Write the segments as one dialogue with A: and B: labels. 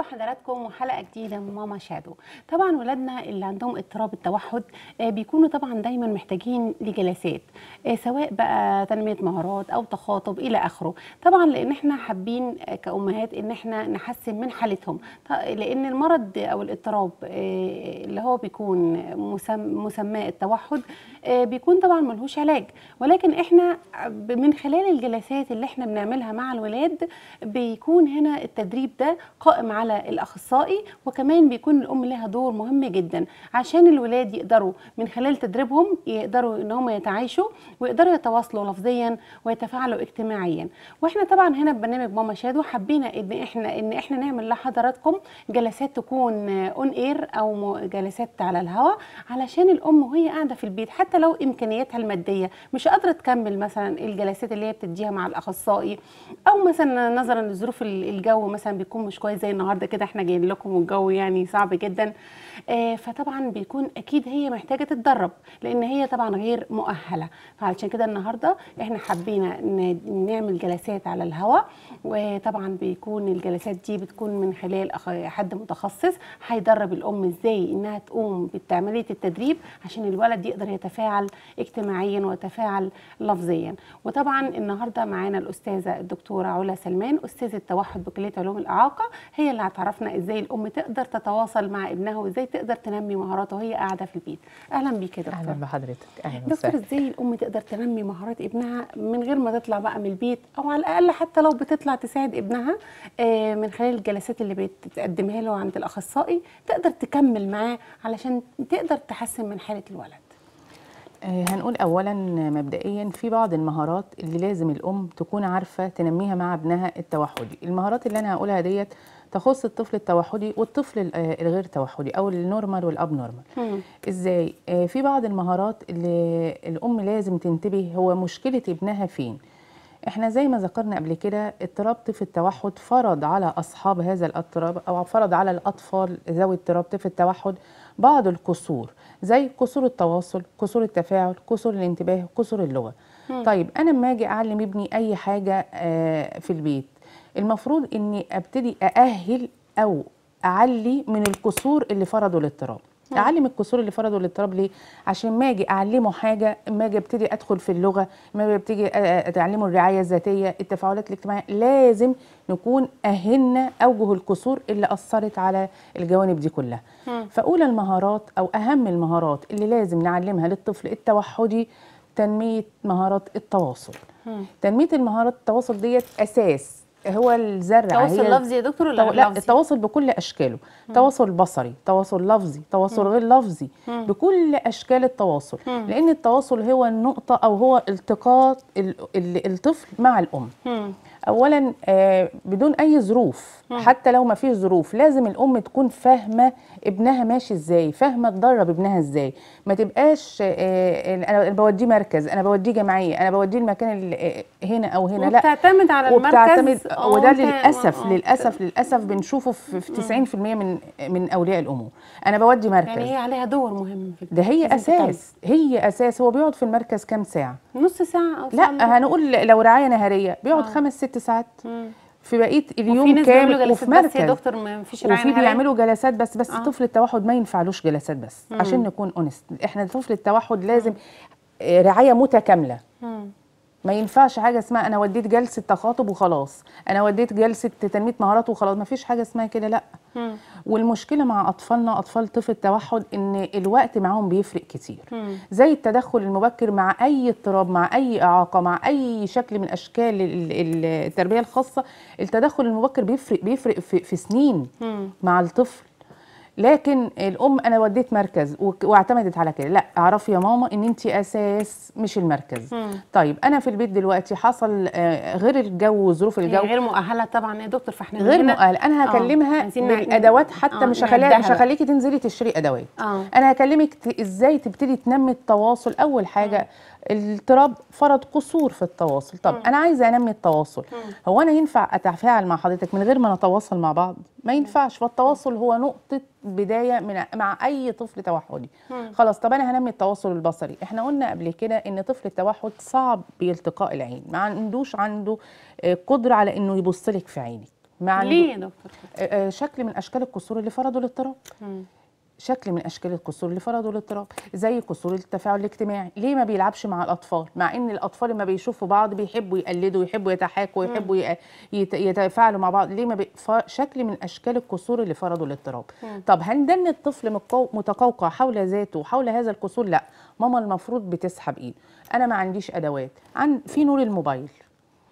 A: بحضراتكم وحلقه جديده من ماما شادو طبعا ولادنا اللي عندهم اضطراب التوحد آه، بيكونوا طبعا دايما محتاجين لجلسات آه، سواء بقى تنميه مهارات او تخاطب الى اخره طبعا لان احنا حابين آه، كامهات ان احنا نحسن من حالتهم لان المرض او الاضطراب اللي هو بيكون مسماه التوحد بيكون طبعا ملهوش علاج ولكن احنا من خلال الجلسات اللي احنا بنعملها مع الولاد بيكون هنا التدريب ده قائم على على الاخصائي وكمان بيكون الام لها دور مهم جدا عشان الولاد يقدروا من خلال تدريبهم يقدروا ان هم يتعايشوا ويقدروا يتواصلوا لفظيا ويتفاعلوا اجتماعيا واحنا طبعا هنا برنامج ماما شادو حبينا ان احنا ان احنا نعمل لحضراتكم جلسات تكون اون اير او جلسات على الهواء علشان الام وهي قاعده في البيت حتى لو امكانياتها الماديه مش قادره تكمل مثلا الجلسات اللي هي بتديها مع الاخصائي او مثلا نظرا لظروف الجو مثلا بيكون مش كويس زي النهارده النهارده كده احنا جايين لكم والجو يعني صعب جدا آه، فطبعا بيكون اكيد هي محتاجه تتدرب لان هي طبعا غير مؤهله فعشان كده النهارده احنا حبينا نعمل جلسات على الهواء وطبعا بيكون الجلسات دي بتكون من خلال حد متخصص هيدرب الام ازاي انها تقوم بعمليه التدريب عشان الولد يقدر يتفاعل اجتماعيا ويتفاعل لفظيا وطبعا النهارده معانا الاستاذه الدكتوره علا سلمان استاذه توحد بكليه علوم الاعاقه هي اللي اللي هتعرفنا ازاي الام تقدر تتواصل مع ابنها وازاي تقدر تنمي مهاراته وهي قاعده في البيت اهلا بيك يا دكتور اهلا
B: بحضرتك اهلا دكتور ازاي
A: الام تقدر تنمي مهارات ابنها من غير ما تطلع بقى من البيت او على الاقل حتى لو بتطلع تساعد ابنها آه، من خلال الجلسات اللي بتقدمها له عند الاخصائي تقدر تكمل معاه علشان تقدر تحسن من حاله الولد
B: آه، هنقول اولا مبدئيا في بعض المهارات اللي لازم الام تكون عارفه تنميها مع ابنها التوحدي المهارات اللي انا هقولها ديت تخص الطفل التوحدي والطفل آه، الغير توحدي او النورمال والاب نورمال ازاي آه، في بعض المهارات اللي الام لازم تنتبه هو مشكله ابنها فين احنا زي ما ذكرنا قبل كده اضطراب طفل التوحد فرض على اصحاب هذا الاضطراب او فرض على الاطفال ذوي اضطراب طفل التوحد بعض القصور زي قصور التواصل قصور التفاعل قصور الانتباه قصور اللغه مم. طيب انا لما اجي اعلم ابني اي حاجه آه، في البيت المفروض اني ابتدي ااهل او اعلي من القصور اللي فرضه الاضطراب اعلم الكسور اللي فرضوا الاضطراب ليه عشان ما اجي اعلمه حاجه ما اجي ابتدي ادخل في اللغه ما اجي ابتدي اتعلمه الرعايه الذاتيه التفاعلات الاجتماعيه لازم نكون اهلنا اوجه الكسور اللي اثرت على الجوانب دي كلها فاولى المهارات او اهم المهارات اللي لازم نعلمها للطفل التوحدي تنميه مهارات التواصل تنميه المهارات التواصل ديت اساس هو الزرع تواصل لفظي يا دكتور ولا لا التواصل بكل اشكاله مم. تواصل بصري تواصل لفظي تواصل مم. غير لفظي مم. بكل اشكال التواصل مم. لان التواصل هو النقطه او هو التقاط الطفل مع الام مم. اولا آه بدون اي ظروف حتى لو ما فيش ظروف لازم الام تكون فاهمه ابنها ماشي ازاي فاهمه تدرب ابنها ازاي ما تبقاش آه, آه، انا بوديه مركز انا بوديه جمعيه انا بوديه المكان آه، هنا او هنا لا بتعتمد على المركز آه، وده للاسف آه. للاسف للاسف بنشوفه في, في 90% من من اولياء الامور انا بودي مركز يعني هي
A: عليها دور مهم في ده هي اساس
B: هي اساس هو بيقعد في المركز كام ساعه نص ساعه او ساعه لا هنقول لو رعايه نهاريه بيقعد آه. خمس ست ساعات مم. في بقيه اليوم كامل وفي مركز بس يا دكتور ما فيش رعايه وفي بيعملوا جلسات بس بس آه. طفل التوحد ما ينفعلوش جلسات بس مم. عشان نكون اونست احنا طفل التوحد لازم آه، رعايه متكامله مم. ما ينفعش حاجه اسمها انا وديت جلسه تخاطب وخلاص انا وديت جلسه تنميه مهارات وخلاص ما فيش حاجه اسمها كده لا م. والمشكله مع اطفالنا اطفال طفل التوحد ان الوقت معاهم بيفرق كتير م. زي التدخل المبكر مع اي اضطراب مع اي اعاقه مع اي شكل من اشكال التربيه الخاصه التدخل المبكر بيفرق بيفرق في, في سنين م. مع الطفل لكن الام انا وديت مركز واعتمدت على كده لا اعرفي يا ماما ان انت اساس مش المركز مم. طيب انا في البيت دلوقتي حصل آه، غير الجو وظروف يعني الجو غير مؤهله
A: طبعا يا دكتور فاحنا غير مؤهله انا آه، هكلمها الادوات حتى آه، مش هخليها مش هخليكي
B: تنزلي تشتري ادوات أوه. انا هكلمك ازاي تبتدي تنمي التواصل اول حاجه مم. الاضطراب فرض قصور في التواصل طب مم. انا عايزه انمي التواصل مم. هو انا ينفع اتفاعل مع حضرتك من غير ما نتواصل مع بعض ما ينفعش فالتواصل هو نقطه بدايه من مع اي طفل توحدي خلاص طب انا هنمي التواصل البصري احنا قلنا قبل كده ان طفل التوحد صعب بالتقاء العين ما عندوش عنده آه، قدره على انه يبص لك في عينك ليه يا دكتور آه، آه، شكل من اشكال القصور اللي فرضه الاضطراب شكل من اشكال القصور اللي فرضه الاضطراب زي قصور التفاعل الاجتماعي ليه ما بيلعبش مع الاطفال مع ان الاطفال لما بيشوفوا بعض بيحبوا يقلدوا يحبوا يتحاكوا يحبوا يتفاعلوا مع بعض ليه ما بي... شكل من اشكال القصور اللي فرضه الاضطراب طب هل ده ان الطفل متقوقع حول ذاته حول هذا القصور لا ماما المفروض بتسحب ايد انا ما عنديش ادوات عن في نور الموبايل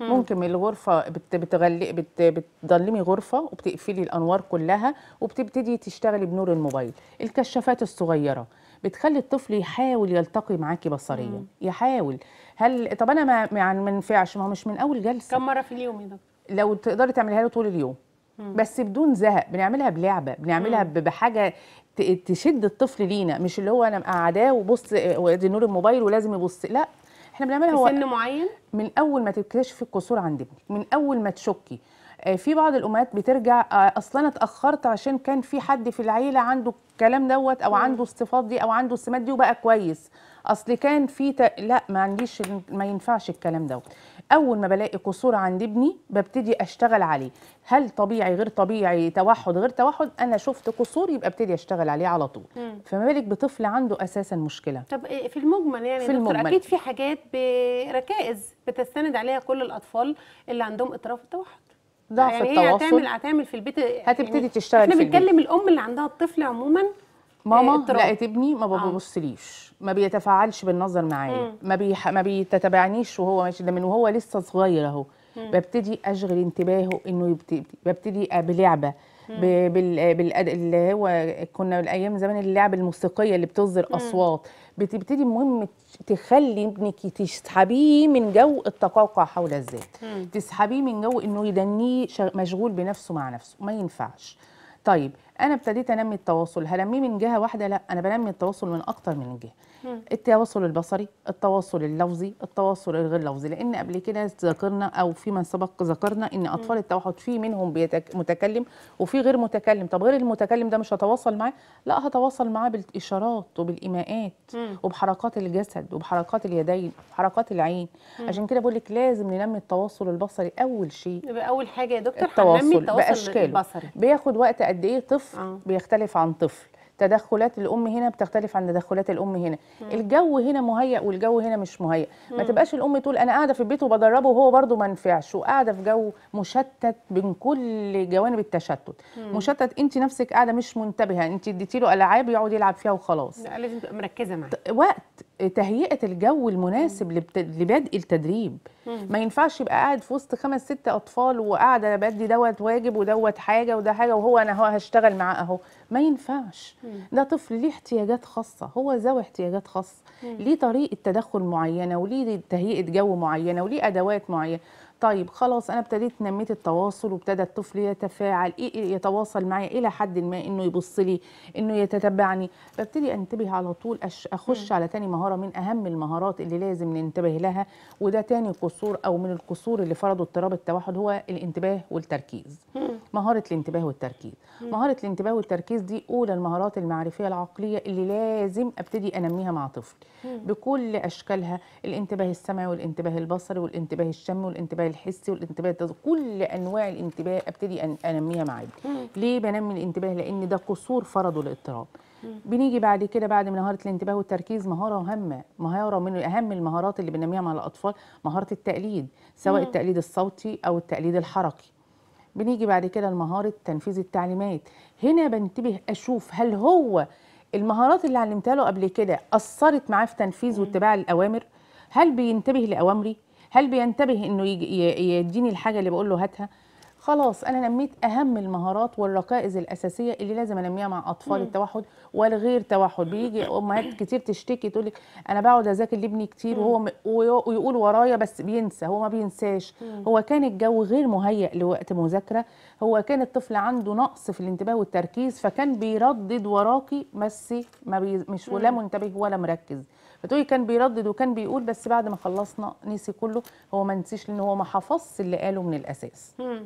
B: ممكن من الغرفه بت بت بتضلمي غرفه وبتقفلي الانوار كلها وبتبتدي تشتغلي بنور الموبايل الكشافات الصغيره بتخلي الطفل يحاول يلتقي معاكي بصريا يحاول هل طب انا ما يعني ما ينفعش ما هو مش من اول جلسه كم مره في اليوم يا دكتور لو تقدري تعمليها له طول اليوم مم. بس بدون زهق بنعملها بلعبه بنعملها مم. بحاجه تشد الطفل لينا مش اللي هو انا مقعداه وبص ودي نور الموبايل ولازم يبص لا احنا بنعملها هو سن معين من اول ما تكتشفي القصور عند ابنك من اول ما تشكي آه، في بعض الامهات بترجع آه، اصلا انا اتاخرت عشان كان في حد في العيله عنده الكلام دوت او عنده الصفات دي او عنده السمات دي وبقى كويس اصل كان في ت... لا ما عنديش ما ينفعش الكلام دوت اول ما بلاقي قصور عند ابني ببتدي اشتغل عليه هل طبيعي غير طبيعي توحد غير توحد انا شفت قصور يبقى ابتدي اشتغل عليه على طول مم. فما بالك بطفل عنده اساسا مشكله
A: طب آه، في المجمل
B: يعني في المجمل. اكيد في
A: حاجات بركائز بتستند عليها كل الاطفال اللي عندهم اضطراب التوحد
B: ضعف يعني التواصل هتعمل
A: هتعمل في البيت هتبتدي يعني تشتغل احنا بنتكلم الام
B: اللي عندها الطفل عموما ماما إيه لقيت ابني ما آه. ببصليش ما بيتفاعلش بالنظر معايا ما بيح... ما بيتتابعنيش وهو ماشي ده من وهو لسه صغير اهو
A: ببتدي
B: اشغل انتباهه انه يبتدي ببتدي بلعبه بال... بالأد... اللي هو كنا الايام زمان اللعب الموسيقيه اللي بتصدر اصوات بتبتدي المهم تخلي ابنك تسحبيه من جو التقوقع حول الذات تسحبيه من جو انه يدنيه مشغول بنفسه مع نفسه ما ينفعش طيب انا ابتديت انمي التواصل هنميه من جهه واحده لا انا بنمي التواصل من اكتر من جهه التواصل البصري التواصل اللفظي التواصل الغير لفظي لان قبل كده ذكرنا او فيما سبق ذكرنا ان اطفال التوحد في منهم متكلم وفي غير متكلم طب غير المتكلم ده مش هتواصل معاه لا هتواصل معاه بالاشارات وبالايماءات وبحركات الجسد وبحركات اليدين وحركات العين عشان كده بقول لك لازم ننمي التواصل البصري اول شيء
A: يبقى اول حاجه يا دكتور التواصل, التواصل باشكاله البصري
B: بياخد وقت قد ايه طفل آه. بيختلف عن طفل تدخلات الام هنا بتختلف عن تدخلات الام هنا مم. الجو هنا مهيئ والجو هنا مش مهيئ ما تبقاش الام تقول انا قاعده في البيت وبدربه وهو برده ما نفعش وقاعده في جو مشتت من كل جوانب التشتت مم. مشتت انت نفسك قاعده مش منتبهه انت اديتي له العاب يقعد يلعب فيها وخلاص لا لازم
A: تبقى مركزه معاه
B: وقت تهيئه الجو المناسب لبدء التدريب ما ينفعش يبقى قاعد في وسط خمس ست اطفال وقاعده بدي دوت واجب ودوت حاجه وده حاجه وهو انا هو هشتغل معاه اهو ما ينفعش ده طفل ليه احتياجات خاصه هو ذوي احتياجات خاصه ليه طريقه تدخل معينه وليه تهيئه جو معينه وليه ادوات معينه طيب خلاص انا ابتديت نميت التواصل وابتدى الطفل يتفاعل يتواصل معايا الى حد ما انه يبص لي انه يتتبعني ببتدي انتبه على طول اخش على تاني مهاره من اهم المهارات اللي لازم ننتبه لها وده تاني قصور او من القصور اللي فرضوا اضطراب التوحد هو الانتباه والتركيز مهاره الانتباه والتركيز مهاره الانتباه والتركيز دي اولى المهارات المعرفيه العقليه اللي لازم ابتدي انميها مع طفل بكل اشكالها الانتباه السمعي والانتباه البصري والانتباه الشمي والانتباه الحسي والانتباه ده كل انواع الانتباه ابتدي أن انميها معاه ليه بنمي الانتباه لان ده قصور فرضه الاضطراب بنيجي بعد كده بعد مهاره الانتباه والتركيز مهاره هامه مهاره من اهم المهارات اللي بننميها مع الاطفال مهاره التقليد سواء التقليد الصوتي او التقليد الحركي بنيجي بعد كده لمهاره تنفيذ التعليمات هنا بنتبه اشوف هل هو المهارات اللي علمتها له قبل كده اثرت معاه في تنفيذ واتباع الاوامر هل بينتبه لاوامري هل بينتبه انه يديني الحاجه اللي بقول له هاتها خلاص انا نميت اهم المهارات والركائز الاساسيه اللي لازم انميها مع اطفال مم. التوحد والغير توحد بيجي امهات كتير تشتكي تقول لك انا بقعد اذاكر لابني كتير وهو ويقول ورايا بس بينسى هو ما بينساش مم. هو كان الجو غير مهيئ لوقت مذاكره هو كان الطفل عنده نقص في الانتباه والتركيز فكان بيردد وراكي بس ما مش ولا منتبه ولا مركز فتقولي كان بيردد وكان بيقول بس بعد ما خلصنا نسي كله هو ما نسيش لان هو ما حفظش اللي قاله من الاساس مم.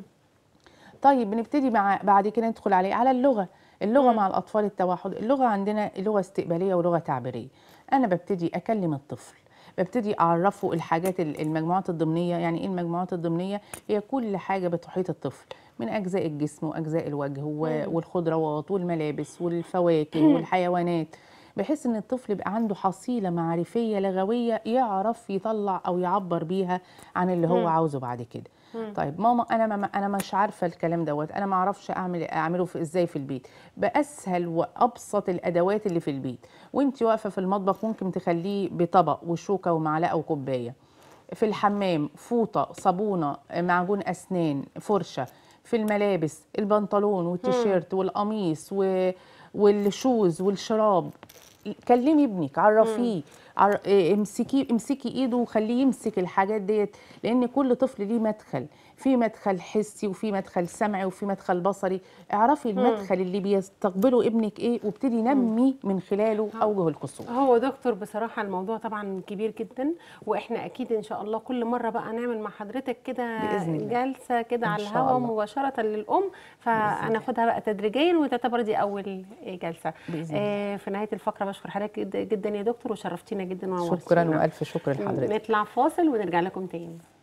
B: طيب بنبتدي مع بعد كده ندخل عليه على اللغه اللغه مم. مع الاطفال التوحد اللغه عندنا لغه استقباليه ولغه تعبيريه انا ببتدي اكلم الطفل ببتدي اعرفه الحاجات المجموعات الضمنيه يعني ايه المجموعات الضمنيه هي كل حاجه بتحيط الطفل من اجزاء الجسم واجزاء الوجه والخضروات والملابس والفواكه والحيوانات بحيث ان الطفل يبقى عنده حصيله معرفيه لغويه يعرف يطلع او يعبر بيها عن اللي هو م. عاوزه بعد كده م. طيب ماما انا ما انا مش عارفه الكلام دوت انا ما اعرفش اعمل اعمله في ازاي في البيت باسهل وابسط الادوات اللي في البيت وانت واقفه في المطبخ ممكن تخليه بطبق وشوكه ومعلقه وكوبايه في الحمام فوطه صابونه معجون اسنان فرشه في الملابس البنطلون والتيشيرت والقميص و... والشوز والشراب كلمي ابنك عرفيه عر... امسكي امسكي ايده وخليه يمسك الحاجات ديت لان كل طفل ليه مدخل في مدخل حسي وفي مدخل سمعي وفي مدخل بصري اعرفي المدخل اللي بيستقبله ابنك ايه وابتدي نمي من خلاله اوجه القصور
A: هو دكتور بصراحه الموضوع طبعا كبير جدا واحنا اكيد ان شاء الله كل مره بقى نعمل مع حضرتك كده جلسه كده على الهواء مباشره للام فهناخدها بقى تدريجيا وتعتبر دي اول جلسه بإذن آه في نهايه الفقره بشكر حضرتك جدا, جدا يا دكتور وشرفتينا جدا شكرا والف شكر لحضرتك نطلع فاصل ونرجع لكم تاني